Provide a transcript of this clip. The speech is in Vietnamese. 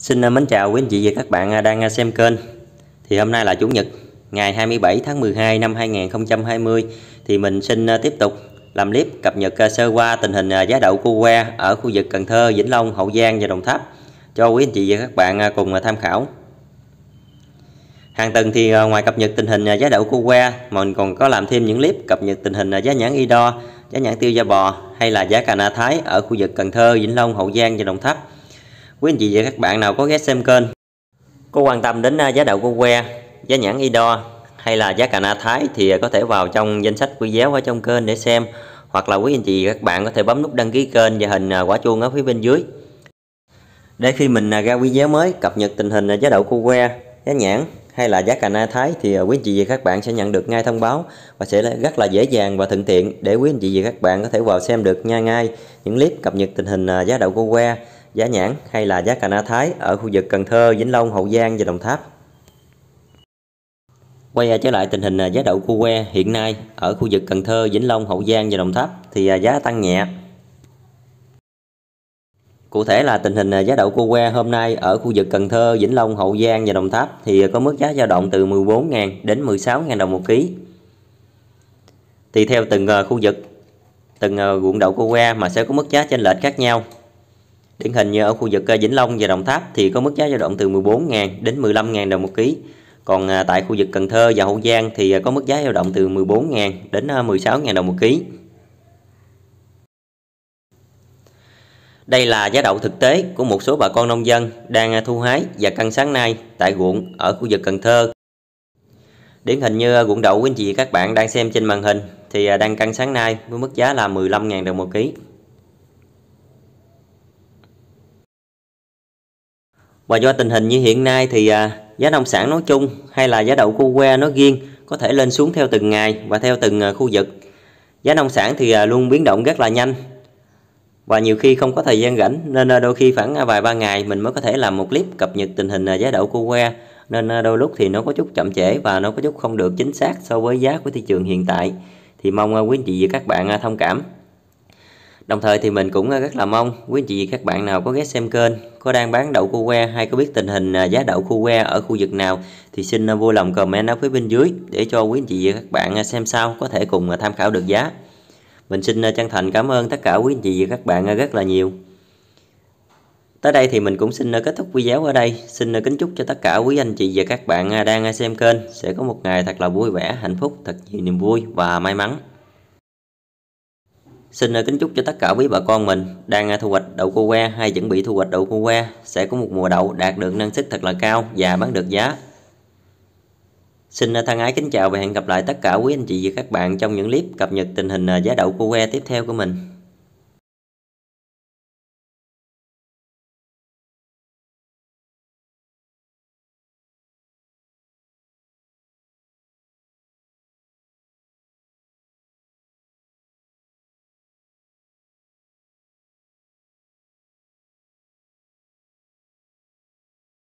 Xin ờ, mến chào quý anh chị và các bạn ờ, đang ờ, xem kênh Thì hôm nay là Chủ nhật ngày 27 tháng 12 năm 2020 Thì mình xin tiếp tục làm clip cập nhật sơ qua tình hình giá đậu cua que ở khu vực Cần Thơ, Vĩnh Long, Hậu Giang và Đồng Tháp Cho quý anh chị và các bạn cùng tham khảo Hàng tuần thì ngoài cập nhật tình hình giá đậu cua que Mình còn có làm thêm những clip cập nhật tình hình giá nhãn y đo, giá nhãn tiêu da bò hay là giá cà na thái ở khu vực Cần Thơ, Vĩnh Long, Hậu Giang và Đồng Tháp Quý anh chị và các bạn nào có ghé xem kênh Có quan tâm đến à, giá đậu của que Giá nhãn Ido hay là giá cà na Thái Thì à, có thể vào trong danh sách quý giáo ở trong kênh để xem Hoặc là quý anh chị và các bạn có thể bấm nút đăng ký kênh Và hình à, quả chuông ở phía bên dưới Để khi mình ra quý giáo mới Cập nhật tình hình giá đậu của que Giá nhãn hay là giá cà na thái thì quý anh chị và các bạn sẽ nhận được ngay thông báo và sẽ rất là dễ dàng và thuận tiện để quý anh chị và các bạn có thể vào xem được nha ngay những clip cập nhật tình hình giá đậu của que giá nhãn hay là giá cà na thái ở khu vực Cần Thơ, Vĩnh Long, Hậu Giang và Đồng Tháp. Quay trở lại tình hình à, giá đậu cu que hiện nay ở khu vực Cần Thơ, Vĩnh Long, Hậu Giang và Đồng Tháp thì à, giá tăng nhẹ. Cụ thể là tình hình à, giá đậu cu que hôm nay ở khu vực Cần Thơ, Vĩnh Long, Hậu Giang và Đồng Tháp thì có mức giá dao động từ 14.000 đến 16.000 đồng một ký. Tùy theo từng khu vực, từng quận đậu cu que mà sẽ có mức giá chênh lệch khác nhau. Điển hình như ở khu vực ờ, Vĩnh Long và Đồng Tháp thì có mức giá dao động từ 14.000 đến 15.000 đồng một ký. Còn ờ, tại khu vực Cần Thơ và Hậu Giang thì ờ, có mức giá dao động từ 14.000 đến 16.000 đồng một ký. Đây là giá đậu thực tế của một số bà con nông dân đang thu hái và cân sáng nay tại ruộng ở khu vực Cần Thơ. Điển hình như ruộng đậu quý anh chị các bạn đang xem trên màn hình thì đang cân sáng nay với mức giá là 15.000 đồng một ký. và do tình hình như hiện nay thì à, giá nông sản nói chung hay là giá đậu cô que nói riêng có thể lên xuống theo từng ngày và theo từng à, khu vực giá nông sản thì à, luôn biến động rất là nhanh và nhiều khi không có thời gian rảnh nên đôi khi khoảng vài ba ngày mình mới có thể làm một clip cập nhật tình hình giá đậu cô que nên đôi lúc thì nó có chút chậm trễ và nó có chút không được chính xác so với giá của thị trường hiện tại thì mong quý anh chị và các bạn thông cảm Đồng thời thì mình cũng ờ, rất là mong quý anh chị các bạn nào có ghé xem kênh, có đang bán đậu khu que hay có biết tình hình ờ, giá đậu khu que ở khu vực nào thì xin ờ, vui lòng comment ở phía bên dưới để cho quý anh chị và các bạn xem sau có thể cùng tham khảo được giá. Mình xin chân thành cảm ơn tất cả quý anh chị và các bạn rất là nhiều. Tới đây thì mình cũng xin kết thúc video ở đây. Xin kính chúc cho tất cả quý anh chị và các bạn đang xem kênh sẽ có một ngày thật là vui vẻ, hạnh phúc, thật nhiều niềm vui và may mắn. Xin ờ, kính chúc cho tất cả quý bà con mình đang ờ, thu hoạch đậu cô que hay chuẩn bị thu hoạch đậu cô que sẽ có một mùa đậu đạt được năng suất thật là cao và bán được giá. Xin ờ, thân ái kính chào và hẹn gặp lại tất cả quý anh chị và các bạn trong những clip cập nhật tình hình giá đậu cô que tiếp theo của mình.